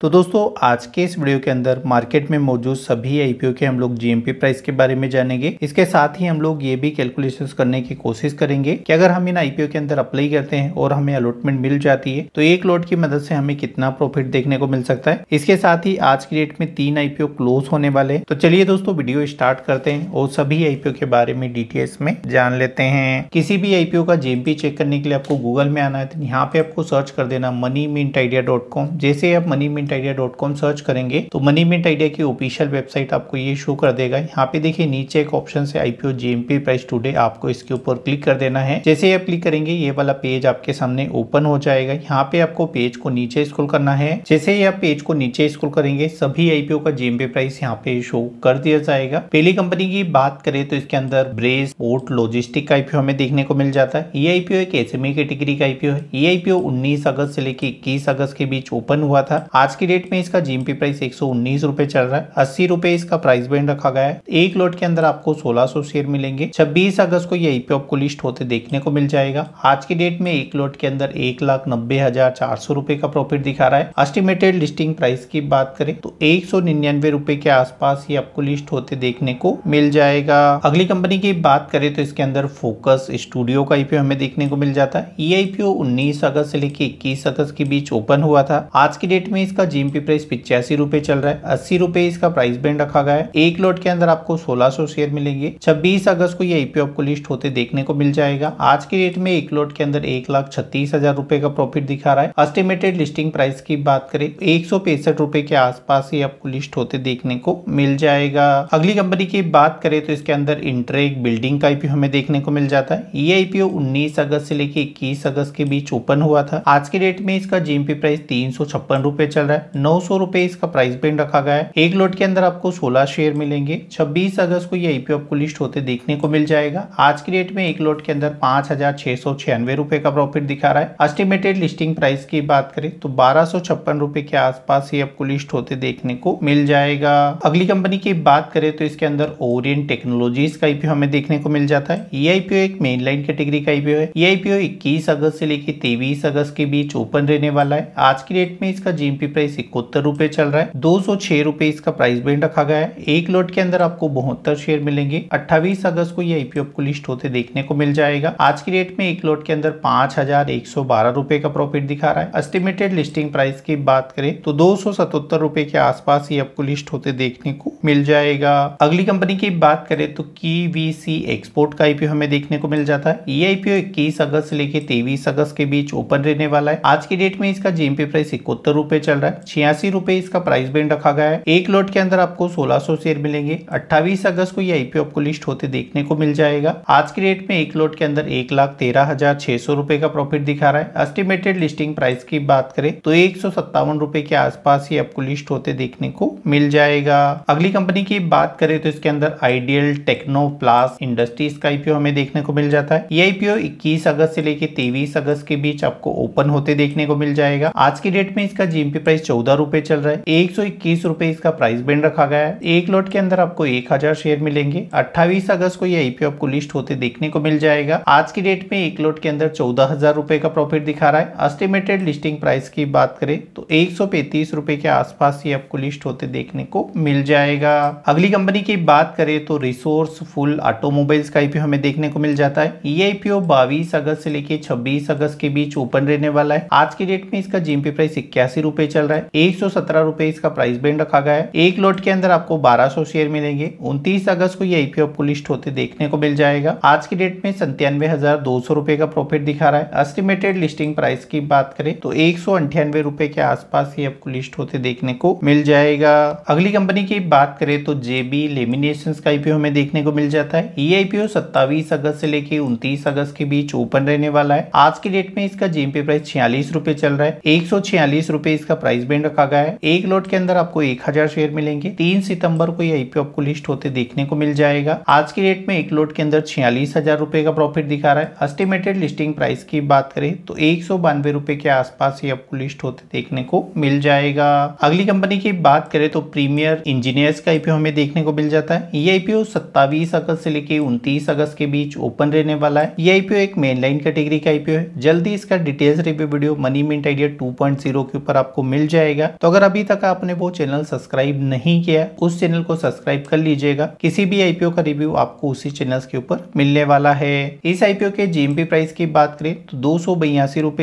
तो दोस्तों आज के इस वीडियो के अंदर मार्केट में मौजूद सभी आईपीओ के हम लोग जीएमपी प्राइस के बारे में जानेंगे इसके साथ ही हम लोग ये भी कैलकुलेशंस करने की कोशिश करेंगे कि अगर हम इन आईपीओ के अंदर अप्लाई करते हैं और हमें अलॉटमेंट मिल जाती है तो एक लॉट की मदद से हमें कितना प्रॉफिट देखने को मिल सकता है इसके साथ ही आज की डेट में तीन आईपीओ क्लोज होने वाले तो चलिए दोस्तों वीडियो स्टार्ट करते हैं और सभी आईपीओ के बारे में डिटेल्स में जान लेते हैं किसी भी आईपीओ का जीएमपी चेक करने के लिए आपको गूगल में आना है तो यहाँ पे आपको सर्च कर देना मनी मिंट डॉट कॉम जैसे आप Money Minute Idea dot com search करेंगे तो मनी मिनट आइडिया की ऑफिशियल वेबसाइट आपको ये शो कर देगा यहाँ पे देखिए नीचे एक ऑप्शन से आईपीओ जीएमपी प्राइस टूडे आपको इसके ऊपर क्लिक कर देना है जैसे आप क्लिक करेंगे ये वाला पेज आपके सामने ओपन हो जाएगा यहाँ पे आपको पेज को नीचे स्कूल करना है जैसे ही आप पेज को नीचे स्कूल करेंगे सभी आईपीओ का जीएमपी प्राइस यहाँ पे शो कर दिया जाएगा पहली कंपनी की बात करें तो इसके अंदर ब्रेस पोर्ट लॉजिस्टिक का आईपीओ हमें देखने को मिल जाता है ये आईपीओ एक एसएमई कैटेगरी का आईपीओ है ये आईपीओ 19 अगस्त से लेकर 21 अगस्त के बीच ओपन हुआ था आज की डेट में इसका जीएमपी प्राइस एक सौ चल रहा है अस्सी रुपए इसका प्राइस बैंड रखा गया है एक लोट के अंदर आपको 1600 शेयर मिलेंगे 26 अगस्त को ये आईपीओ आपको लिस्ट होते देखने को मिल जाएगा आज की डेट में एक लोट के अंदर एक लाख नब्बे हजार चार सौ रुपए का प्रॉफिट दिखा रहा है एस्टिमेटेड लिस्टिंग प्राइस की बात करें तो एक सौ निन्यानवे रूपए के आसपास ये आपको लिस्ट होते देखने को मिल जाएगा अगली कंपनी की बात करें तो इसके अंदर फोकस स्टूडियो का आईपीओ e हमें देखने को मिल जाता है ये e आईपीओ उन्नीस अगस्त से लेकर इक्कीस अगस्त के बीच ओपन हुआ था आज की डेट में इसका जीएमपी प्राइस पिचासी रूपए चल रहा है अस्सी रूपए इसका प्राइस बैंड रखा गया है एक लॉट के अंदर आपको 1600 शेयर मिलेंगे 26 अगस्त को ये आईपीओ आपको लिस्ट होते देखने को मिल जाएगा आज के डेट में एक लॉट के अंदर एक लाख छत्तीस हजार रूपए का प्रॉफिट दिखा रहा है एस्टिमेटेड लिस्टिंग प्राइस की बात करें एक सौ पैंसठ रूपए के आसपास ही आपको लिस्ट होते देखने को मिल जाएगा अगली कंपनी की बात करें तो इसके अंदर इंटरेक बिल्डिंग का आईपीओ हमें देखने को मिल जाता है ये आईपीओ उन्नीस अगस्त से लेकर इक्कीस अगस्त के बीच ओपन हुआ था आज के डेट में इसका जीएमपी प्राइस तीन सौ छप्पन चल रहा है है नौ सौ रुपए इसका प्राइस बैंड रखा गया है एक लोट के अंदर आपको सोलह शेयर मिलेंगे छब्बीस अगस्त को ये आईपीओ आपको लिस्ट होते देखने को मिल जाएगा आज की डेट में एक लोट के अंदर पांच हजार छह सौ छियानवे रुपए का प्रॉफिट दिखा रहा है एस्टिमेटेड लिस्टिंग प्राइस की बात करें तो बारह सौ छप्पन रुपए के आसपास ये आपको लिस्ट होते देखने को मिल जाएगा अगली कंपनी की बात करें तो इसके अंदर ओरियन टेक्नोलॉजीज का आईपीओ हमें देखने को मिल जाता है ये आईपीओ एक मेन लाइन कैटेगरी का आईपीओ है ये आईपीओ इक्कीस अगस्त से लेकर तेवीस अगस्त के बीच ओपन रहने वाला है आज की डेट में इसका जीएमपी प्राइस प्राइस इकहत्तर रुपए चल रहा है दो सौ छह रुपए इसका प्राइस बैंड रखा गया है एक लॉट के अंदर आपको बहत्तर शेयर मिलेंगे अट्ठावीस अगस्त को ये आईपीओ को लिस्ट होते देखने को मिल जाएगा आज की डेट में एक लॉट के अंदर पांच हजार एक सौ बारह रुपए का प्रॉफिट दिखा रहा है एस्टिमेटेड लिस्टिंग प्राइस की बात करें तो दो सौ सतहत्तर रुपए के आसपास ये आपको लिस्ट होते देखने को मिल जाएगा अगली कंपनी की बात करें तो की एक्सपोर्ट का आईपीओ हमें देखने को मिल जाता है ये आईपीओ इक्कीस अगस्त से लेकर तेईस अगस्त के बीच ओपन रहने वाला है आज की डेट में इसका जीएमपी प्राइस इकहत्तर रुपए चल रहा है रहा है छियासी रुपए इसका प्राइस बैंड रखा गया है एक लॉट के अंदर आपको 1600 शेयर मिलेंगे 28 अगस्त को ये आईपीओ आपको लिस्ट होते देखने को मिल जाएगा आज के रेट में एक लॉट के अंदर एक लाख तेरह हजार छह सौ रुपए का प्रॉफिट दिखा रहा है एस्टिमेटेड लिस्टिंग प्राइस की बात करें तो एक सौ के आसपास ही आपको लिस्ट होते देखने को मिल जाएगा अगली कंपनी की बात करें तो इसके अंदर आइडियल टेक्नो प्लास इंडस्ट्रीज का आईपीओ हमें देखने को मिल जाता है ये आईपीओ इक्कीस अगस्त से लेकर तेवीस अगस्त के बीच आपको ओपन होते देखने को मिल जाएगा आज की डेट में इसका जीएमपी प्राइस प्राइस चौदह रूपए चल रहा है एक सौ इक्कीस रूपए इसका प्राइस बैंड रखा गया है एक लॉट के अंदर आपको एक हजार शेयर मिलेंगे अट्ठाईस अगस्त को ये आईपीओ आपको लिस्ट होते देखने को मिल जाएगा आज की डेट में एक लॉट के अंदर चौदह हजार रूपए का प्रॉफिट दिखा रहा है एस्टिमेटेड लिस्टिंग प्राइस की बात करें तो एक सौ पैंतीस रूपए के आसपास ये आपको लिस्ट होते देखने को मिल जाएगा अगली कंपनी की बात करें तो रिसोर्स फुल ऑटोमोबाइल्स का आईपीओ हमें देखने को मिल जाता है ये आईपीओ बाईस अगस्त से लेकर छब्बीस अगस्त के बीच ओपन रहने वाला है आज की डेट में इसका जीएमपी प्राइस इक्यासी रूपए चल रहा है एक सौ इसका प्राइस बैंड रखा गया है एक लोट के अंदर आपको 1200 शेयर मिलेंगे 29 अगस्त को ये आईपीओ आपको लिस्ट होते देखने को मिल जाएगा आज की डेट में संतानवे हजार दो सौ रुपए का प्रॉफिट दिखा रहा है एस्टिमेटेड लिस्टिंग प्राइस की बात करें तो एक सौ अंठानवे रुपए के आसपास ये आपको लिस्ट होते देखने को मिल जाएगा अगली कंपनी की बात करें तो जेबी लेमिनेशन का आईपीओ हमें देखने को मिल जाता है ये आईपीओ सत्तावीस अगस्त से लेके उन्तीस अगस्त के बीच ओपन रहने वाला है आज की डेट में इसका जीएमपी प्राइस छियालीस रूपए चल रहा है एक सौ छियालीस रूपए इसका प्राइस प्राइस बैंड रखा गया है एक लोट के अंदर आपको एक हजार शेयर मिलेंगे तीन सितंबर को ये आईपीओ आपको लिस्ट होते देखने को मिल जाएगा आज की डेट में एक लोट के अंदर छियालीस हजार रुपए का प्रॉफिट दिखा रहा है एस्टिमेटेड लिस्टिंग प्राइस की बात करें तो एक सौ बानवे रुपए के आसपास ये आपको लिस्ट होते देखने को मिल जाएगा अगली कंपनी की बात करें तो प्रीमियर इंजीनियर्स का आईपीओ हमें देखने को मिल जाता है ये आईपीओ सत्तावीस अगस्त से लेके उन्तीस अगस्त के बीच ओपन रहने वाला है ये आईपीओ एक मेनलाइन कैटेगरी का आईपीओ है जल्दी इसका details review video Money Minute Idea two के ऊपर आपको मिल जाएगा तो अगर अभी तक आपने वो चैनल सब्सक्राइब नहीं किया उस चैनल को सब्सक्राइब कर लीजिएगा किसी भी आईपीओ का रिव्यू आपको उसी चैनल के ऊपर मिलने वाला है इस आईपीओ के जीएमपी प्राइस की बात करें तो दो सौ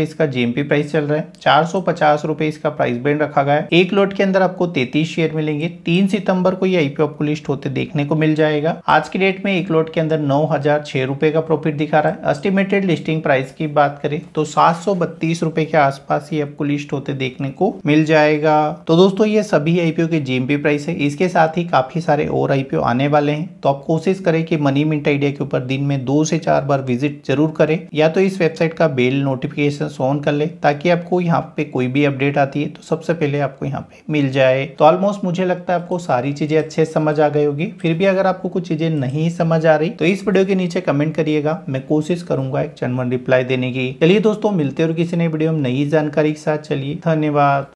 इसका जीएमपी प्राइस चल रहा है चार इसका प्राइस बैंड रखा गया एक लोट के अंदर आपको तैतीस शेयर मिलेंगे तीन सितंबर को ये आईपीओ आपको लिस्ट होते देखने को मिल जाएगा आज की डेट में एक लोट के अंदर नौ हजार छह रुपए का प्रॉफिट दिखा रहा है एस्टिमेटेड लिस्टिंग प्राइस की बात करें तो सात सौ बत्तीस रुपए के आसपास ही आपको लिस्ट होते देखने को मिल मिल जाएगा तो दोस्तों ये सभी आईपीओ के जीएमपी प्राइस है इसके साथ ही काफ़ी सारे और आईपीओ आने वाले हैं तो आप कोशिश करें कि मनी मिंट आइडिया के ऊपर दिन में दो से चार बार विजिट जरूर करें या तो इस वेबसाइट का बेल नोटिफिकेशन ऑन कर ले ताकि आपको यहाँ पे कोई भी अपडेट आती है तो सबसे पहले आपको यहाँ पे मिल जाए तो ऑलमोस्ट मुझे लगता है आपको सारी चीजें अच्छे समझ आ गई होगी फिर भी अगर आपको कुछ चीजें नहीं समझ आ रही तो इस वीडियो के नीचे कमेंट करिएगा मैं कोशिश करूंगा एक चनवन रिप्लाई देने की चलिए दोस्तों मिलते और किसी नई वीडियो में नई जानकारी के साथ चलिए धन्यवाद